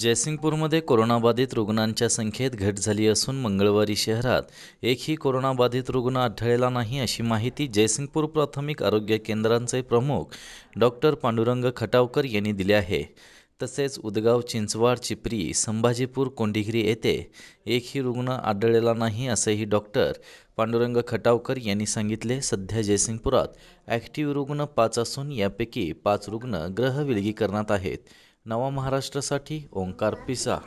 जयसिंगपूरमध्ये कोरोनाबाधित रुग्णांच्या संख्येत घट झाली असून मंगळवारी शहरात एकही कोरोनाबाधित रुग्ण आढळला नाही अशी माहिती जयसिंगपूर प्राथमिक आरोग्य केंद्रांचे प्रमुख डॉक्टर पांडुरंग खटावकर यांनी दिली आहे तसेच उदगाव चिंचवाड चिपरी संभाजीपूर कोंडीगिरी येथे एकही रुग्ण आढळलेला नाही असंही डॉक्टर पांडुरंग खटावकर यांनी सांगितले सध्या जयसिंगपुरात ॲक्टिव्ह रुग्ण पाच असून यापैकी पाच रुग्ण ग्रह विलगीकरणात आहेत नवा महाराष्ट्रासाठी ओंकार पिसा